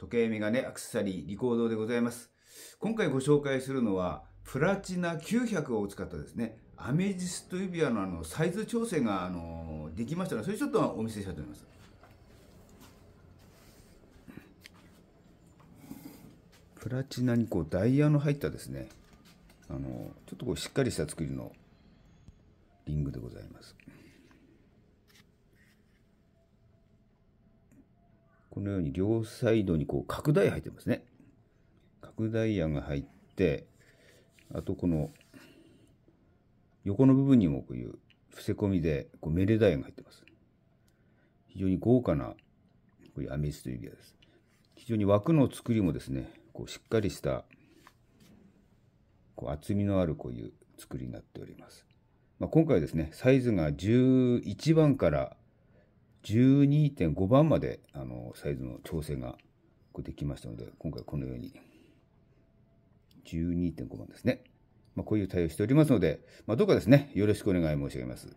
時計メガネアクセサリー、リコードでございます。今回ご紹介するのは、プラチナ900を使ったですね、アメジスト指輪のあのサイズ調整があのできましたので、それちょっとお見せしたいと思います。プラチナにこうダイヤの入ったですね、あのちょっとこうしっかりした作りのリングでございます。このように両サイドにこう拡大入ってますね。拡大案が入って、あとこの横の部分にもこういう伏せ込みでこうメレダイ案が入ってます。非常に豪華なこういうアメイスという指輪です。非常に枠の作りもですね、こうしっかりしたこう厚みのあるこういう作りになっております。まあ、今回はですね、サイズが11番から12.5番まであのサイズの調整ができましたので、今回このように12.5番ですね。まあ、こういう対応しておりますので、まあ、どうかですね、よろしくお願い申し上げます。